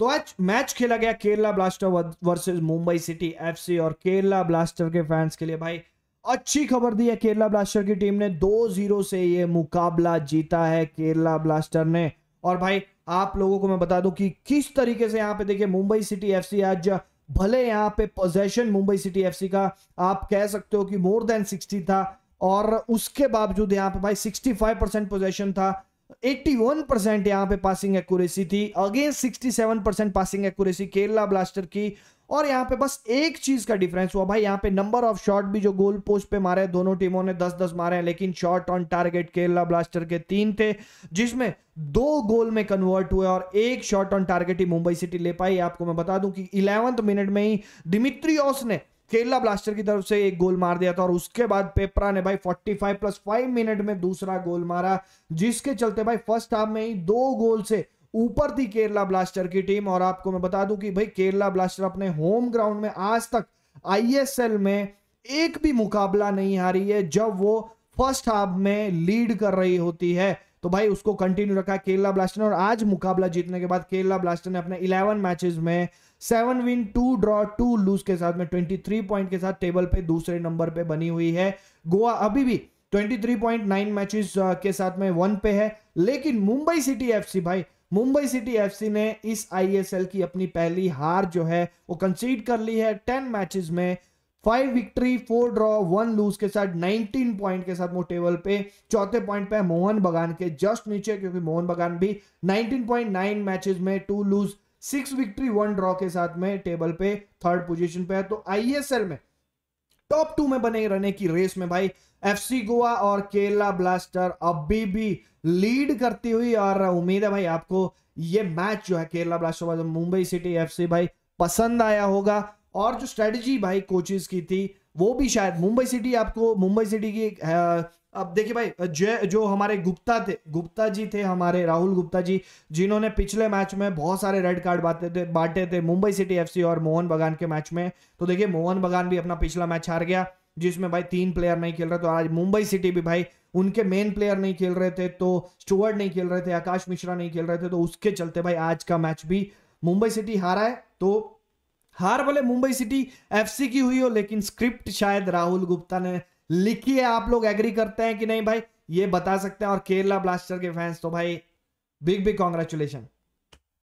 तो आज मैच खेला गया Kerala blaster versus Mumbai city FC और केरला ब्लास्टर के फैंस के लिए भाई अच्छी खबर दी है केरला ब्लास्टर की टीम ने दो जीरो से ये मुकाबला जीता है केरला ब्लास्टर ने और भाई आप लोगों को मैं बता दूं कि किस तरीके से यहाँ पे देखिए मुंबई सिटी एफसी आज भले यहाँ पे पोजेशन मुंबई सिटी एफसी का आप कह सकते हो कि मोर देन सिक्सटी था और उसके बावजूद यहाँ पे भाई सिक्सटी फाइव परसेंट पोजेशन था 81 परसेंट यहां पे पासिंग एक्यूरेसी थी again 67 percent passing accuracy Kerala blaster की और यहां पे बस एक चीज का डिफरेंस हुआ भाई यहां पे नंबर ऑफ शॉट भी जो गोल पोस्ट पे मारे दोनों टीमों ने 10-10 मारे हैं लेकिन shot on target Kerala blaster के तीन थे जिसमें दो गोल में कन्वर्ट हुए और एक शॉट ऑन टारगेट ही मुंबई सिटी ले पाई आपको मैं बता दूं कि इलेवंथ मिनट में ही दिमित्री ने केरला ब्लास्टर की तरफ से एक गोल मार दिया था और उसके बाद पेपरा ने भाई 45 प्लस 5 मिनट में दूसरा गोल मारा जिसके चलते भाई फर्स्ट हाफ में ही दो गोल से ऊपर थी केरला ब्लास्टर की टीम और आपको मैं बता दूं कि भाई केरला ब्लास्टर अपने होम ग्राउंड में आज तक आईएसएल में एक भी मुकाबला नहीं हारी है जब वो फर्स्ट हाफ में लीड कर रही होती है तो भाई उसको कंटिन्यू रखा केरला ब्लास्टर ने और आज मुकाबला जीतने के बाद केरला ब्लास्टर ने अपने इलेवन मैचेस में seven win two draw two lose के साथ में ट्वेंटी थ्री पॉइंट के साथ टेबल पे दूसरे नंबर पे बनी हुई है गोवा अभी भी 23.9 मैचेस के साथ में वन पे है लेकिन मुंबई सिटी एफसी भाई मुंबई सिटी एफसी ने इस आईएसएल की अपनी पहली हार जो है वो कंसीड कर ली है टेन मैचेस में five victory four draw one lose के साथ 19 पॉइंट के साथ वो टेबल पे चौथे पॉइंट पे है मोहन बगान के जस्ट नीचे क्योंकि मोहन बगान भी 19.9 मैचेस में two lose six victory one draw के साथ में टेबल पे थर्ड पोजीशन पे है तो आईएसएल में टॉप टू में बने रहने की रेस में भाई एफसी गोवा और केरला ब्लास्टर अभी भी लीड करती हुई और उम्मीद है भाई आपको ये मैच जो है Kerala blaster Mumbai city FC भाई पसंद आया होगा और जो स्ट्रेटजी भाई कोचेज की थी वो भी शायद मुंबई सिटी आपको मुंबई सिटी की अब देखिए भाई जो जो हमारे गुप्ता थे गुप्ता जी थे हमारे राहुल गुप्ता जी जिन्होंने पिछले मैच में बहुत सारे रेड कार्ड बांटे थे बांटे थे मुंबई सिटी एफसी और मोहन बगान के मैच में तो देखिए मोहन बगान भी अपना पिछला मैच हार गया जिसमें भाई तीन प्लेयर नहीं खेल रहे तो आज मुंबई सिटी भी भाई उनके मेन प्लेयर नहीं खेल रहे थे तो स्टुअर्ट नहीं खेल रहे थे आकाश मिश्रा नहीं खेल रहे थे तो उसके चलते भाई आज का मैच भी मुंबई सिटी हारा है तो हार भले मुंबई सिटी एफसी की हुई हो लेकिन स्क्रिप्ट शायद राहुल गुप्ता ने लिखी है आप लोग एग्री करते हैं कि नहीं भाई ये बता सकते हैं और केरला ब्लास्टर के फैंस तो भाई बिग बिग कॉन्ग्रेचुलेशन